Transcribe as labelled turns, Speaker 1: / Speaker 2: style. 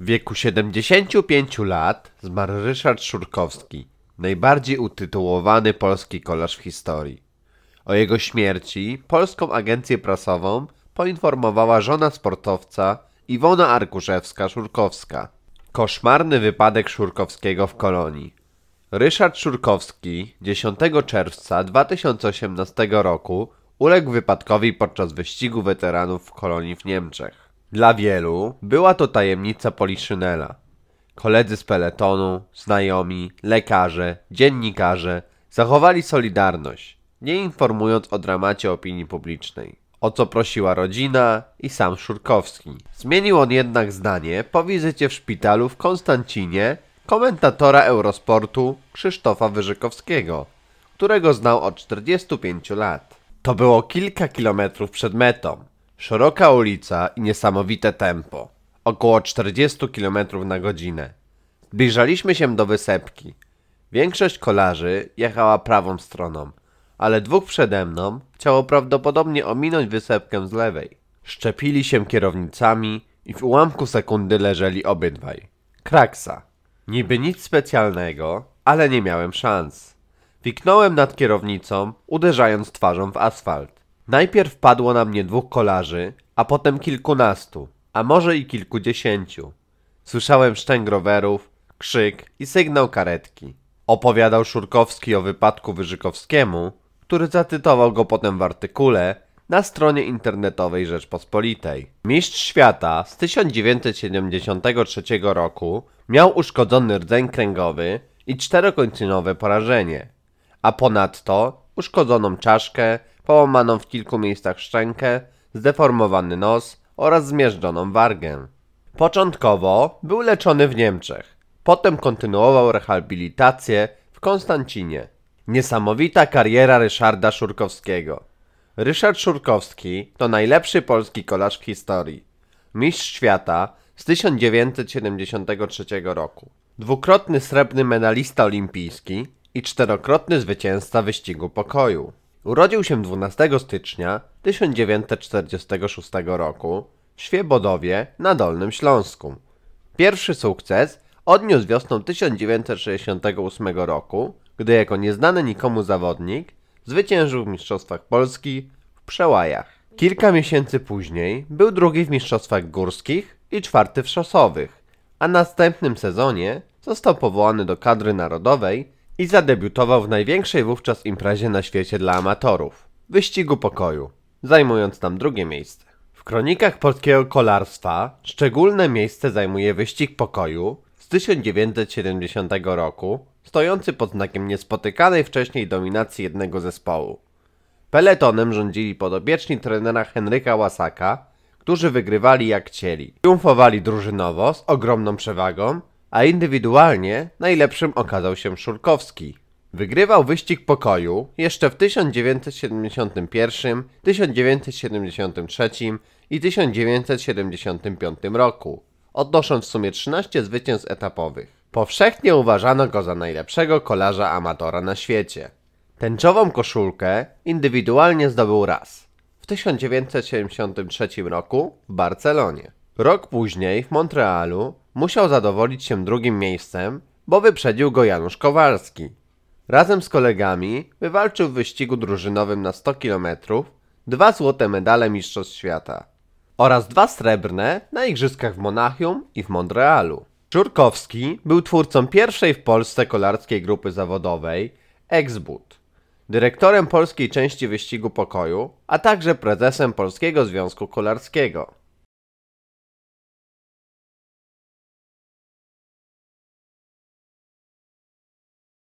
Speaker 1: W wieku 75 lat zmarł Ryszard Szurkowski, najbardziej utytułowany polski kolarz w historii. O jego śmierci polską agencję prasową poinformowała żona sportowca Iwona Arkuszewska-Szurkowska. Koszmarny wypadek Szurkowskiego w kolonii. Ryszard Szurkowski 10 czerwca 2018 roku uległ wypadkowi podczas wyścigu weteranów w kolonii w Niemczech. Dla wielu była to tajemnica Poliszynela. Koledzy z peletonu, znajomi, lekarze, dziennikarze zachowali solidarność, nie informując o dramacie opinii publicznej. O co prosiła rodzina i sam Szurkowski. Zmienił on jednak zdanie po wizycie w szpitalu w Konstancinie komentatora Eurosportu Krzysztofa Wyżykowskiego, którego znał od 45 lat. To było kilka kilometrów przed metą. Szeroka ulica i niesamowite tempo. Około 40 km na godzinę. Zbliżaliśmy się do wysepki. Większość kolarzy jechała prawą stroną, ale dwóch przede mną chciało prawdopodobnie ominąć wysepkę z lewej. Szczepili się kierownicami i w ułamku sekundy leżeli obydwaj. Kraksa. Niby nic specjalnego, ale nie miałem szans. Wiknąłem nad kierownicą, uderzając twarzą w asfalt. Najpierw padło na mnie dwóch kolarzy, a potem kilkunastu, a może i kilkudziesięciu. Słyszałem szczęk rowerów, krzyk i sygnał karetki. Opowiadał Szurkowski o wypadku Wyżykowskiemu, który zacytował go potem w artykule na stronie internetowej Rzeczpospolitej. Mistrz świata z 1973 roku miał uszkodzony rdzeń kręgowy i czterokończynowe porażenie, a ponadto uszkodzoną czaszkę, połamaną w kilku miejscach szczękę, zdeformowany nos oraz zmierzczoną wargę. Początkowo był leczony w Niemczech, potem kontynuował rehabilitację w Konstancinie. Niesamowita kariera Ryszarda Szurkowskiego. Ryszard Szurkowski to najlepszy polski kolarz w historii. Mistrz świata z 1973 roku. Dwukrotny srebrny medalista olimpijski i czterokrotny zwycięzca wyścigu pokoju. Urodził się 12 stycznia 1946 roku w Świebodowie na Dolnym Śląsku. Pierwszy sukces odniósł wiosną 1968 roku, gdy jako nieznany nikomu zawodnik zwyciężył w Mistrzostwach Polski w Przełajach. Kilka miesięcy później był drugi w Mistrzostwach Górskich i czwarty w Szosowych, a następnym sezonie został powołany do kadry narodowej i zadebiutował w największej wówczas imprezie na świecie dla amatorów wyścigu pokoju, zajmując tam drugie miejsce. W kronikach polskiego kolarstwa szczególne miejsce zajmuje wyścig pokoju z 1970 roku, stojący pod znakiem niespotykanej wcześniej dominacji jednego zespołu. Peletonem rządzili podobieczni trenera Henryka Łasaka, którzy wygrywali jak chcieli. Triumfowali drużynowo z ogromną przewagą a indywidualnie najlepszym okazał się Szurkowski. Wygrywał wyścig pokoju jeszcze w 1971, 1973 i 1975 roku, odnosząc w sumie 13 zwycięstw etapowych. Powszechnie uważano go za najlepszego kolarza amatora na świecie. Tęczową koszulkę indywidualnie zdobył raz w 1973 roku w Barcelonie. Rok później w Montrealu musiał zadowolić się drugim miejscem, bo wyprzedził go Janusz Kowalski. Razem z kolegami wywalczył w wyścigu drużynowym na 100 km dwa złote medale Mistrzostw Świata oraz dwa srebrne na igrzyskach w Monachium i w Montrealu. Czurkowski był twórcą pierwszej w Polsce kolarskiej grupy zawodowej Exboot, dyrektorem polskiej części wyścigu pokoju, a także prezesem Polskiego Związku Kolarskiego.